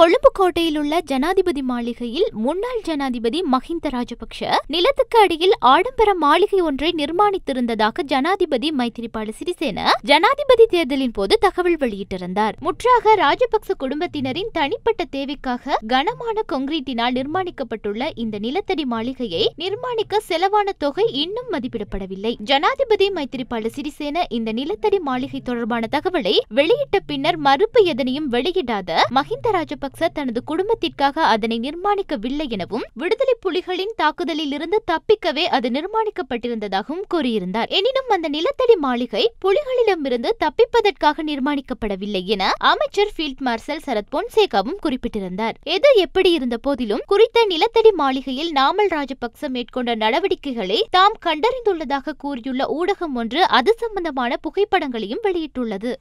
கொழும்பு கோட்டையில் உள்ள ஜனாதிபதி மாளிகையில் முன்னாள் ஜனாதிபதி மஹிந்த ராஜபக்ஷ நிலத்துக்கு அடியில் ஆடம்பர மாளிகை ஒன்றை நிர்மாணித்திருந்ததாக ஜனாதிபதி மைத்திரிபால சிறிசேன ஜனாதிபதி தேர்தலின் போது தகவல் வெளியிட்டிருந்தார் முற்றாக ராஜபக்ச குடும்பத்தினரின் தனிப்பட்ட தேவைக்காக கனமான கொங்கிரீட்டினால் நிர்மாணிக்கப்பட்டுள்ள இந்த நிலத்தடி மாளிகையை நிர்மாணிக்க செலவான தொகை இன்னும் மதிப்பிடப்படவில்லை ஜனாதிபதி மைத்திரிபால சிறிசேன இந்த நிலத்தடி மாளிகை தொடர்பான தகவலை வெளியிட்ட பின்னர் மறுப்பு எதனையும் வெளியிடாத மஹிந்த ராஜபக்ச ராஜபக்ச தனது குடும்பத்திற்காக அதனை நிர்மாணிக்கவில்லை எனவும் விடுதலை புலிகளின் தாக்குதலில் இருந்து தப்பிக்கவே அது நிர்மாணிக்கப்பட்டிருந்ததாகவும் கூறியிருந்தார் எனினும் அந்த நிலத்தடி மாளிகை புலிகளிடமிருந்து தப்பிப்பதற்காக நிர்மாணிக்கப்படவில்லை என அமைச்சர் ஃபீல்ட் மார்ஷல் சரத் பொன்சேகாவும் குறிப்பிட்டிருந்தார் எது எப்படி இருந்த போதிலும் குறித்த நிலத்தடி மாளிகையில் நாமல் ராஜபக்ச மேற்கொண்ட நடவடிக்கைகளை தாம் கண்டறிந்துள்ளதாக கூறியுள்ள ஊடகம் ஒன்று அது சம்பந்தமான புகைப்படங்களையும் வெளியிட்டுள்ளது